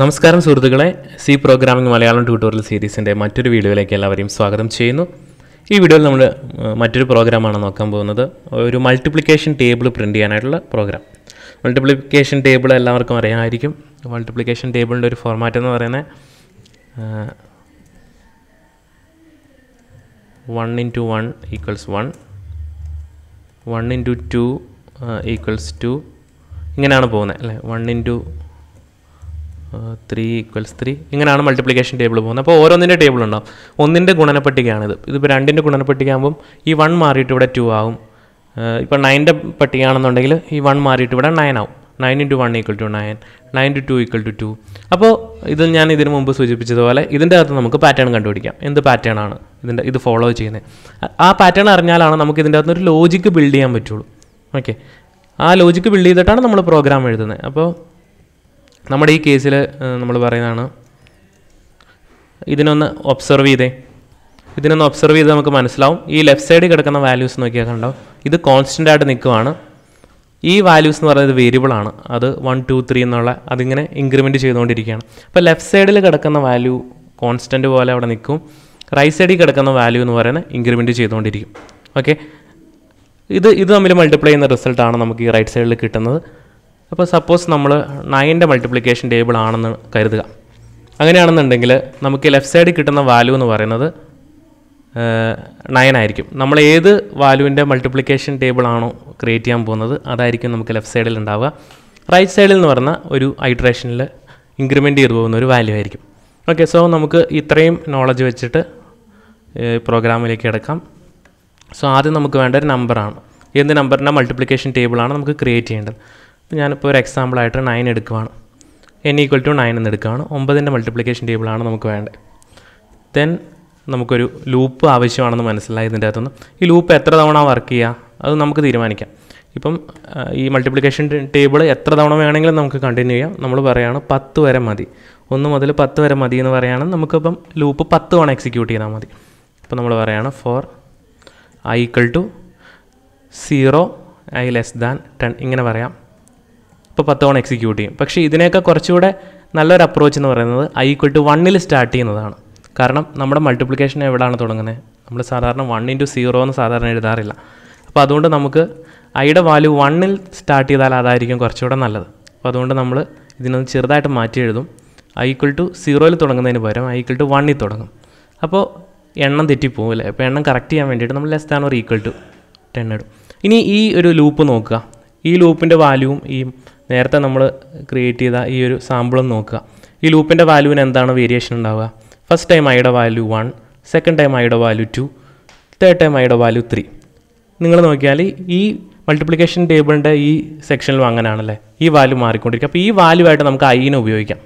നമസ്കാരം സുഹൃത്തുക്കളെ C programming Malayalam tutorial സീരീസിൻ്റെ മറ്റൊരു വീഡിയോയിലേക്ക് എല്ലാവരെയും സ്വാഗതം ചെയ്യുന്നു ഈ വീഡിയോയിൽ നമ്മൾ മറ്റൊരു പ്രോഗ്രാമാണ് നോക്കാൻ പോകുന്നത് ഒരു മൾട്ടിപ്ലിക്കേഷൻ ടേബിൾ പ്രിൻ്റ് ചെയ്യാനായിട്ടുള്ള പ്രോഗ്രാം മൾട്ടിപ്ലിക്കേഷൻ ടേബിൾ എല്ലാവർക്കും അറിയാമായിരിക്കും മൾട്ടിപ്ലിക്കേഷൻ ടേബിളിൻ്റെ ഒരു ഫോർമാറ്റ് എന്ന് പറയുന്നത് one into one equals one one into two equals two ഇങ്ങനെയാണ് പോകുന്നത് അല്ലേ one into three equals three ഇങ്ങനെയാണ് മൾട്ടിപ്ലിക്കേഷൻ ടേബിൾ പോകുന്നത് അപ്പോൾ ഓരോന്നിൻ്റെ ടേബിൾ ഉണ്ടാവും ഒന്നിൻ്റെ ഗുണനപ്പട്ടികയാണിത് ഇതിപ്പോൾ രണ്ടിൻ്റെ ഗുണനപ്പട്ടിക ആകുമ്പോൾ ഈ വൺ മാറിയിട്ട് ഇവിടെ ടു ആവും ഇപ്പോൾ നയൻ്റെ പട്ടികയാണെന്നുണ്ടെങ്കിൽ ഈ വൺ മാറിയിട്ട് ഇവിടെ നയൻ ആവും nine into one equal to nine nine two two equal to two അപ്പോൾ ഇത് ഞാൻ ഇതിനു മുമ്പ് സൂചിപ്പിച്ചതുപോലെ ഇതിൻ്റെ അകത്ത് നമുക്ക് പാറ്റേൺ കണ്ടുപിടിക്കാം എന്ത് പാറ്റേൺ ആണ് ഇതിൻ്റെ ഇത് ഫോളോ ചെയ്യുന്നത് ആ പാറ്റേൺ അറിഞ്ഞാലാണ് നമുക്ക് ഇതിൻ്റെ അകത്ത് ഒരു ലോജിക്ക് ബിൽഡ് ചെയ്യാൻ പറ്റുള്ളൂ ഓക്കെ ആ ലോജിക്ക് ബിൽഡ് ചെയ്തിട്ടാണ് നമ്മൾ പ്രോഗ്രാം എഴുതുന്നത് അപ്പോൾ നമ്മുടെ ഈ കേസിൽ നമ്മൾ പറയുന്നതാണ് ഇതിനൊന്ന് ഒബ്സർവ് ചെയ്തേ ഇതിനൊന്ന് ഒബ്സർവ് ചെയ്ത് നമുക്ക് മനസ്സിലാവും ഈ ലെഫ്റ്റ് സൈഡിൽ കിടക്കുന്ന വാല്യൂസ് നോക്കിയാൽ കണ്ടോ ഇത് കോൺസ്റ്റൻ്റ് ആയിട്ട് നിൽക്കുവാണ് ഈ വാല്യൂസ് എന്ന് പറയുന്നത് വേരിയബിൾ ആണ് അത് വൺ ടു ത്രീ എന്നുള്ള അതിങ്ങനെ ഇൻക്രിമെൻറ്റ് ചെയ്തുകൊണ്ടിരിക്കുകയാണ് അപ്പോൾ ലെഫ്റ്റ് സൈഡിൽ കിടക്കുന്ന വാല്യൂ കോൺസ്റ്റൻറ്റ് പോലെ അവിടെ നിൽക്കും റൈറ്റ് സൈഡിൽ കിടക്കുന്ന വാല്യൂ എന്ന് പറയുന്നത് ഇൻക്രിമെൻറ്റ് ചെയ്തുകൊണ്ടിരിക്കും ഓക്കെ ഇത് ഇത് തമ്മിൽ മൾട്ടിപ്ലൈ ചെയ്യുന്ന റിസൾട്ടാണ് നമുക്ക് ഈ റൈറ്റ് സൈഡിൽ കിട്ടുന്നത് അപ്പോൾ സപ്പോസ് നമ്മൾ നയൻ്റെ മൾട്ടിപ്ലിക്കേഷൻ ടേബിൾ ആണെന്ന് കരുതുക അങ്ങനെയാണെന്നുണ്ടെങ്കിൽ നമുക്ക് ലെഫ്റ്റ് സൈഡിൽ കിട്ടുന്ന വാല്യൂ എന്ന് പറയുന്നത് നയൻ ആയിരിക്കും നമ്മൾ ഏത് വാല്യൂവിൻ്റെ മൾട്ടിപ്ലിക്കേഷൻ ടേബിൾ ആണോ ക്രിയേറ്റ് ചെയ്യാൻ പോകുന്നത് അതായിരിക്കും നമുക്ക് ലെഫ്റ്റ് സൈഡിൽ ഉണ്ടാവുക റൈറ്റ് സൈഡിൽ എന്ന് പറഞ്ഞ ഒരു ഹൈഡ്രേഷനിൽ ഇൻക്രിമെൻറ്റ് ചെയ്തു പോകുന്ന ഒരു വാല്യൂ ആയിരിക്കും ഓക്കെ സോ നമുക്ക് ഇത്രയും നോളജ് വെച്ചിട്ട് പ്രോഗ്രാമിലേക്ക് കിടക്കാം സോ ആദ്യം നമുക്ക് വേണ്ട ഒരു നമ്പറാണ് എന്ത് നമ്പറിൻ്റെ മൾട്ടിപ്ലിക്കേഷൻ ടേബിളാണ് നമുക്ക് ക്രിയേറ്റ് ചെയ്യേണ്ടത് ഇപ്പോൾ ഞാനിപ്പോൾ ഒരു എക്സാമ്പിളായിട്ട് നയൻ എടുക്കുവാണ് എൻ ഈക്വൽ ടു നയൻ എന്ന് എടുക്കുകയാണ് ഒമ്പതിൻ്റെ മൾട്ടിപ്ലിക്കേഷൻ ടേബിളാണ് നമുക്ക് വേണ്ടത് ദെൻ നമുക്കൊരു ലൂപ്പ് ആവശ്യമാണെന്ന് മനസ്സിലായി ഇതിൻ്റെ അകത്തുനിന്ന് ഈ ലൂപ്പ് എത്ര തവണ വർക്ക് ചെയ്യുക അത് നമുക്ക് തീരുമാനിക്കാം ഇപ്പം ഈ മൾട്ടിപ്ലിക്കേഷൻ ടേബിൾ എത്ര തവണ വേണമെങ്കിലും നമുക്ക് കണ്ടിന്യൂ ചെയ്യാം നമ്മൾ പറയുകയാണ് പത്ത് വരെ മതി ഒന്ന് മുതൽ പത്ത് വരെ മതി എന്ന് പറയുകയാണെങ്കിൽ നമുക്കിപ്പം ലൂപ്പ് പത്ത് തവണ എക്സിക്യൂട്ട് ചെയ്താൽ മതി ഇപ്പം നമ്മൾ പറയുകയാണ് for i equal to zero i less than ten ഇങ്ങനെ പറയാം ഇപ്പോൾ പത്ത് തവണ എക്സിക്യൂട്ട് ചെയ്യും പക്ഷേ ഇതിനെയൊക്കെ കുറച്ചുകൂടെ നല്ലൊരു അപ്രോച്ച് എന്ന് പറയുന്നത് ഐ ഈക്വൽ ടു വണ്ണിൽ സ്റ്റാർട്ട് ചെയ്യുന്നതാണ് കാരണം നമ്മുടെ മൾട്ടിപ്ലിക്കേഷൻ എവിടെയാണ് തുടങ്ങുന്നത് നമ്മൾ സാധാരണ വൺ ഇൻറ്റു സീറോ എന്ന് സാധാരണ എഴുതാറില്ല അപ്പോൾ അതുകൊണ്ട് നമുക്ക് ഐയുടെ വാല്യൂ വണ്ണിൽ സ്റ്റാർട്ട് ചെയ്താൽ അതായിരിക്കും കുറച്ചുകൂടെ നല്ലത് അപ്പോൾ അതുകൊണ്ട് നമ്മൾ ഇതിനൊന്ന് ചെറുതായിട്ട് മാറ്റി എഴുതും ഐ ഈക്വൽ ടു സീറോയിൽ തുടങ്ങുന്നതിന് പകരം ഐ ഈക്വൽ ടു വണ്ണിൽ തുടങ്ങും അപ്പോൾ എണ്ണം തെറ്റിപ്പോകും അല്ലേ അപ്പോൾ എണ്ണം കറക്റ്റ് ചെയ്യാൻ വേണ്ടിയിട്ട് നമ്മൾ less than or equal to ten ഇടും ഇനി ഈ ഒരു ലൂപ്പ് നോക്കുക ഈ ലൂപ്പിൻ്റെ വാല്യൂവും ഈ നേരത്തെ നമ്മൾ ക്രിയേറ്റ് ചെയ്ത ഈ ഒരു സാമ്പിളും നോക്കുക ഈ ലൂപ്പിൻ്റെ വാല്യൂവിന് എന്താണ് വേരിയേഷൻ ഉണ്ടാവുക ഫസ്റ്റ് ടൈം ഐയുടെ വാല്യൂ വൺ സെക്കൻഡ് ടൈം ഐയുടെ വാല്യൂ ടു തേർഡ് ടൈം ഐയുടെ വാല്യൂ ത്രീ നിങ്ങൾ നോക്കിയാൽ ഈ മൾട്ടിപ്ലിക്കേഷൻ ടേബിളിൻ്റെ ഈ സെക്ഷനിലും അങ്ങനെയാണല്ലേ ഈ വാല്യൂ മാറിക്കൊണ്ടിരിക്കുക അപ്പോൾ ഈ വാല്യൂ ആയിട്ട് നമുക്ക് ഐനെ ഉപയോഗിക്കാം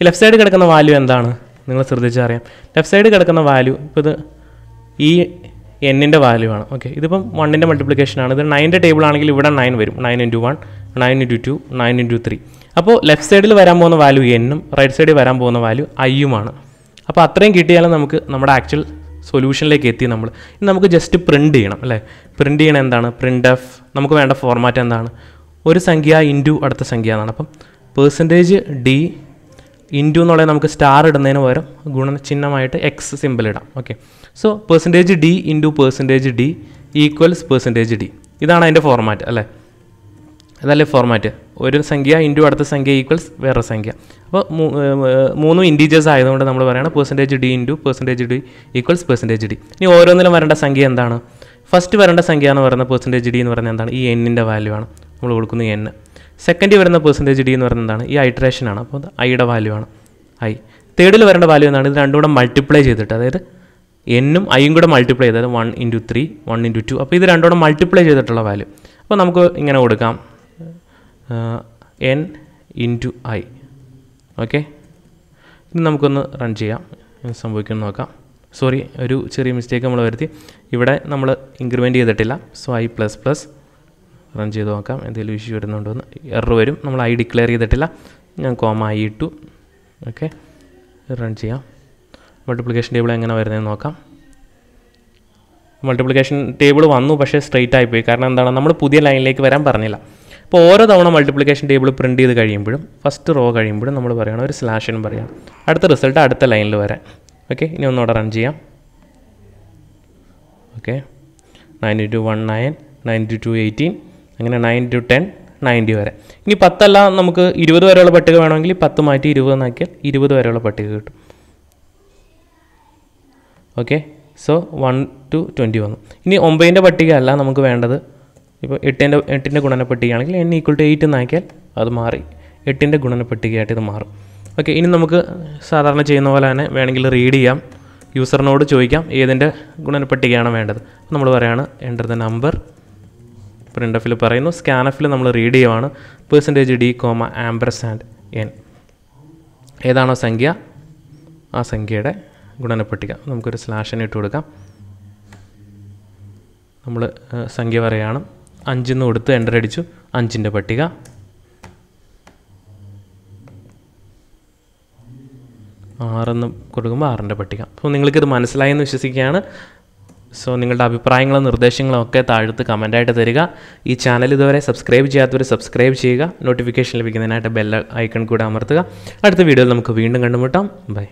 ഈ ലെഫ്റ്റ് സൈഡ് കിടക്കുന്ന വാല്യൂ എന്താണ് നിങ്ങൾ ശ്രദ്ധിച്ചറിയാം ലെഫ്റ്റ് സൈഡ് കിടക്കുന്ന വാല്യൂ ഇപ്പോൾ ഇത് ഈ എന്നിൻ്റെ വാല്യൂ ആണ് ഓക്കെ ഇതിപ്പം വണ്ണിൻ്റെ മൾട്ടിപ്ലിക്കേഷൻ ആണ് ഇത് നയൻ്റെ ടേബിൾ ആണെങ്കിൽ ഇവിടെ നയൻ വരും nine into one nine into two nine into three അപ്പോൾ ലെഫ്റ്റ് സൈഡിൽ വരാൻ പോകുന്ന വാല്യൂ എന്നും റൈറ്റ് സൈഡിൽ വരാൻ പോകുന്ന വാല്യൂ ഐയുമാണ് അപ്പോൾ അത്രയും കിട്ടിയാലും നമുക്ക് നമ്മുടെ ആക്ച്വൽ സൊല്യൂഷനിലേക്ക് എത്തി നമ്മൾ ഇനി നമുക്ക് ജസ്റ്റ് പ്രിൻറ്റ് ചെയ്യണം അല്ലേ പ്രിൻറ്റ് ചെയ്യണം എന്താണ് പ്രിൻ്റ് എഫ് നമുക്ക് വേണ്ട ഫോർമാറ്റ് എന്താണ് ഒരു സംഖ്യ ഇൻറ്റു അടുത്ത സംഖ്യ എന്നാണ് അപ്പം പേഴ്സൻറ്റേജ് ഡി ഇൻറ്റു എന്നുള്ളത് നമുക്ക് സ്റ്റാർ ഇടുന്നതിന് പകരം ഗുണചിഹ്നമായിട്ട് ചിഹ്നമായിട്ട് എക്സ് സിമ്പിൾ ഇടാം okay so percentage d into percentage d equals percentage d ഇതാണ് അതിൻ്റെ ഫോർമാറ്റ് അല്ലേ അതല്ലേ ഫോർമാറ്റ് ഒരു സംഖ്യ ഇൻറ്റു അടുത്ത സംഖ്യ ഈക്വൽസ് വേറെ സംഖ്യ അപ്പോൾ മൂന്നും ഇൻറ്റീജേഴ്സ് ആയതുകൊണ്ട് നമ്മൾ പറയണം percentage d into percentage d equals percentage d ഇനി ഓരോന്നിലും വരേണ്ട സംഖ്യ എന്താണ് ഫസ്റ്റ് വരേണ്ട സംഖ്യ എന്ന് പറയുന്ന പെർസെൻറ്റേജ് ഡി എന്ന് പറയുന്നത് എന്താണ് ഈ എന്നിൻ്റെ വാല്യൂ ആണ് നമ്മൾ കൊടുക്കുന്ന എൻ സെക്കൻഡ് വരുന്ന പെർസെൻറ്റേജ് ഡി എന്ന് പറയുന്നത് എന്താണ് ഈ ഐട്രേഷൻ ആണ് അപ്പോൾ ഐയുടെ വാല്യൂ ആണ് ഐ തേർഡിൽ വരേണ്ട വാല്യൂ എന്താണ് ഇത് രണ്ടും കൂടെ മൾട്ടിപ്ലൈ ചെയ്തിട്ട് അതായത് എന്നും ഐയും കൂടെ മൾട്ടിപ്ലൈ അതായത് one into three one into two അപ്പോൾ ഇത് രണ്ടോടെ മൾട്ടിപ്ലൈ ചെയ്തിട്ടുള്ള വാല്യൂ അപ്പോൾ നമുക്ക് ഇങ്ങനെ കൊടുക്കാം എൻ ഇൻറ്റു ഐ ഓക്കെ ഇനി നമുക്കൊന്ന് റൺ ചെയ്യാം എന്ത് സംഭവിക്കുമെന്ന് നോക്കാം സോറി ഒരു ചെറിയ മിസ്റ്റേക്ക് നമ്മൾ വരുത്തി ഇവിടെ നമ്മൾ ഇൻക്രിമെൻറ്റ് ചെയ്തിട്ടില്ല so i plus plus run ചെയ്ത് നോക്കാം എന്തെങ്കിലും ഇഷ്യൂ വരുന്നുണ്ടോ എന്ന് എറർ വരും നമ്മൾ ഐ ഡിക്ലെയർ ചെയ്തിട്ടില്ല ഞാൻ കോമ ഐ ഇട്ടു ഓക്കെ റൺ ചെയ്യാം മൾട്ടിപ്ലിക്കേഷൻ ടേബിൾ എങ്ങനെ വരുന്നതെന്ന് നോക്കാം മൾട്ടിപ്ലിക്കേഷൻ ടേബിൾ വന്നു പക്ഷേ സ്ട്രെയിറ്റ് ആയിപ്പോയി കാരണം എന്താണ് നമ്മൾ പുതിയ ലൈനിലേക്ക് വരാൻ പറഞ്ഞില്ല അപ്പോൾ ഓരോ തവണ മൾട്ടിപ്ലിക്കേഷൻ ടേബിൾ പ്രിൻറ്റ് ചെയ്ത് കഴിയുമ്പോഴും ഫസ്റ്റ് റോ കഴിയുമ്പോഴും നമ്മൾ പറയണം ഒരു സ്ലാഷൻ പറയാം അടുത്ത റിസൾട്ട് അടുത്ത ലൈനിൽ വരാം ഓക്കെ ഇനി ഒന്നുകൂടെ റൺ ചെയ്യാം okay ninety two one nine ninety two eighteen അങ്ങനെ നയൻ ടു ടെൻ നയൻറ്റി വരെ ഇനി പത്തല്ല നമുക്ക് ഇരുപത് വരെയുള്ള പട്ടിക വേണമെങ്കിൽ പത്ത് മാറ്റി ഇരുപത് നോക്കിയാൽ ഇരുപത് വരെയുള്ള പട്ടിക കിട്ടും okay so one two twenty വന്നു ഇനി ഒമ്പതിൻ്റെ പട്ടിക അല്ല നമുക്ക് വേണ്ടത് ഇപ്പോൾ എട്ടിൻ്റെ എട്ടിൻ്റെ ഗുണന പട്ടികയാണെങ്കിൽ എൻ ഈക്വൾ ടു എയ്റ്റ് എന്നാക്കിയാൽ അത് മാറി എട്ടിൻ്റെ ഗുണന പട്ടികയായിട്ട് ഇത് മാറും ഓക്കെ ഇനി നമുക്ക് സാധാരണ ചെയ്യുന്ന പോലെ തന്നെ വേണമെങ്കിൽ റീഡ് ചെയ്യാം യൂസറിനോട് ചോദിക്കാം ഏതിൻ്റെ ഗുണന പട്ടികയാണ് വേണ്ടത് നമ്മൾ പറയുകയാണ് എൻ്റർ ദ നമ്പർ പ്രിൻ്റ് എഫിൽ പറയുന്നു സ്കാൻ എഫിൽ നമ്മൾ റീഡ് ചെയ്യുവാണ് percentage d comma ampersand n ഏതാണോ സംഖ്യ ആ സംഖ്യയുടെ ഗുണനപ്പട്ടിക നമുക്കൊരു സ്ലാഷിന് ഇട്ട് കൊടുക്കാം നമ്മൾ സംഖ്യ പറയുകയാണ് നിന്ന് കൊടുത്ത് എൻ്റർ അടിച്ചു അഞ്ചിൻ്റെ പട്ടിക ആറെന്ന് കൊടുക്കുമ്പോൾ ആറിൻ്റെ പട്ടിക അപ്പോൾ നിങ്ങൾക്കിത് മനസ്സിലായെന്ന് വിശ്വസിക്കുകയാണ് സോ നിങ്ങളുടെ അഭിപ്രായങ്ങളും നിർദ്ദേശങ്ങളും ഒക്കെ താഴത്ത് കമൻറ്റായിട്ട് തരിക ഈ ചാനൽ ഇതുവരെ സബ്സ്ക്രൈബ് ചെയ്യാത്തവർ സബ്സ്ക്രൈബ് ചെയ്യുക നോട്ടിഫിക്കേഷൻ ലഭിക്കുന്നതിനായിട്ട് ബെൽ ഐക്കൺ കൂടെ അമർത്തുക അടുത്ത വീഡിയോയിൽ നമുക്ക് വീണ്ടും കണ്ടുമുട്ടാം ബൈ